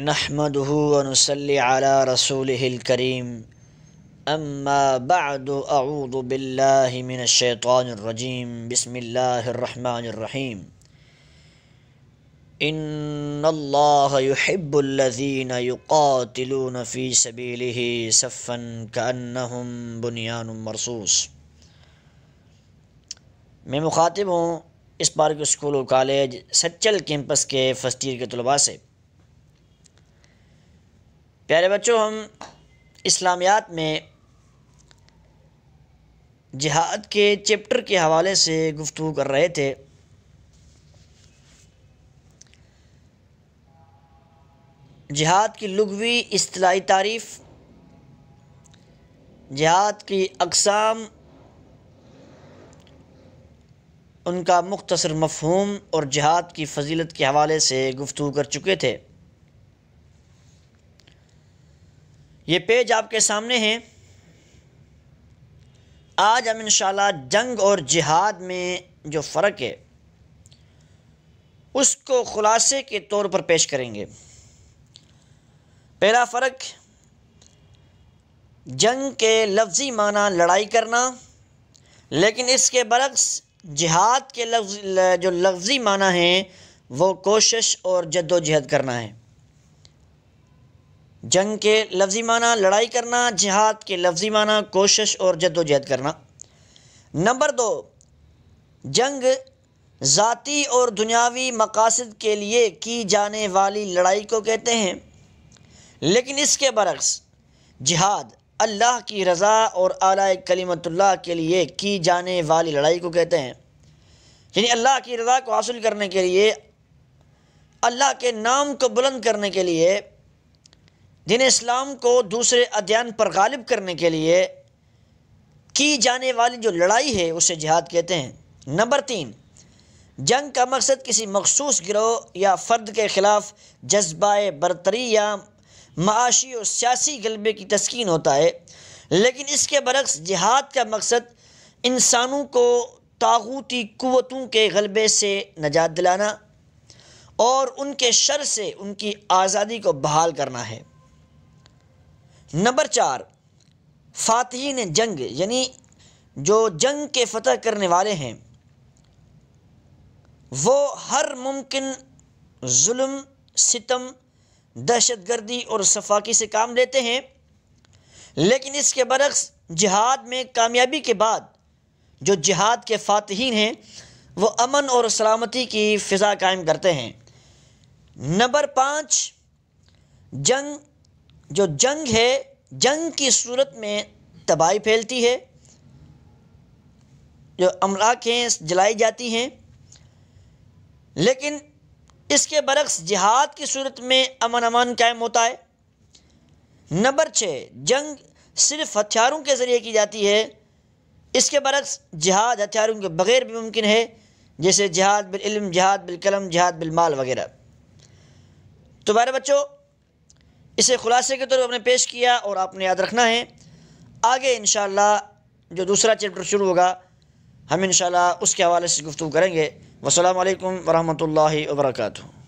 نحمده ونصلي على رسوله الكريم أما بعد أعوذ بالله من الشيطان الرجيم بسم الله الرحمن الرحيم إن الله يحب الذين يقاتلون في سبيله صفا كأنهم بنيان مرصوص میں مخاطب ہوں اس بار کے اسکول کالج سچل کیمپس کے فسٹ ایئر کے طلباء سے प्यारे बच्चों हम इस्लामियात में जिहाद के चैप्टर के हवाले से गुफ्तु कर रहे थे जिहाद की लघवी असलाही तारीफ़ जिहाद की अकसाम उनका मुख्तर मफहूम और जिहाद की फजीलत के हवाले से गुफ्तु कर चुके थे ये पेज आपके सामने है आज हम इन जंग और जिहाद में जो फ़र्क है उसको ख़ुलासे के तौर पर पेश करेंगे पहला फ़र्क जंग के लफ्ज़ी माना लड़ाई करना लेकिन इसके बरक्स जिहाद के लफ्ज़ जो लफ्ज़ी माना है वो कोशिश और जद्दोजहद करना है जंग के लफ्ज़ी माना लड़ाई करना जिहाद के लफ्ज़ी माना कोशिश और जद्दोजहद करना नंबर दो जंग ज़ाती और दुनियावी मकासद के लिए की जाने वाली लड़ाई को कहते हैं लेकिन इसके बरक्स जिहाद अल्लाह की रज़ा और आला कलीमतुल्लाह के लिए की जाने वाली लड़ाई को कहते हैं यानी अल्लाह की रज़ा को हासिल करने के लिए अल्लाह के नाम को बुलंद करने के लिए दिन इस्लाम को दूसरे अध्ययन पर गालिब करने के लिए की जाने वाली जो लड़ाई है उसे जिहाद कहते हैं नंबर तीन जंग का मकसद किसी मखसूस गिरोह या फ़र्द के ख़िलाफ़ जज्बाए बरतरी या माशी और सियासी गलबे की तस्किन होता है लेकिन इसके बरक्स जिहाद का मकसद इंसानों को तागूती क़वतों के गलबे से नजात दिलाना और उनके शर से उनकी आज़ादी को बहाल करना है नंबर चार फातहीन जंग यानी जो जंग के फतह करने वाले हैं वो हर मुमकिन जुल्म सितम दहशत गर्दी और सफाकी से काम लेते हैं लेकिन इसके बरक्स जिहाद में कामयाबी के बाद जो जिहाद के फातहीन हैं वो अमन और सलामती की फ़िज़ा कायम करते हैं नंबर पाँच जंग जो जंग है जंग की सूरत में तबाही फैलती है जो अमलाक हैं जलाई जाती हैं लेकिन इसके बरक्स जिहाद की सूरत में अमन अमान कायम होता है नंबर छः जंग सिर्फ हथियारों के ज़रिए की जाती है इसके बरक्स जिहाद हथियारों के बग़ैर भी मुमकिन है जैसे जिहाद इल्म जिहाद बिलकलम जिहाद बिलमाल वगैरह तो बारे बच्चों इसे ख़ुलासे के तौर पर हमने पेश किया और आपने याद रखना है आगे इन जो दूसरा चैप्टर शुरू होगा हम इन उसके हवाले से गुफ्तु करेंगे वसलम वरहमल वर्का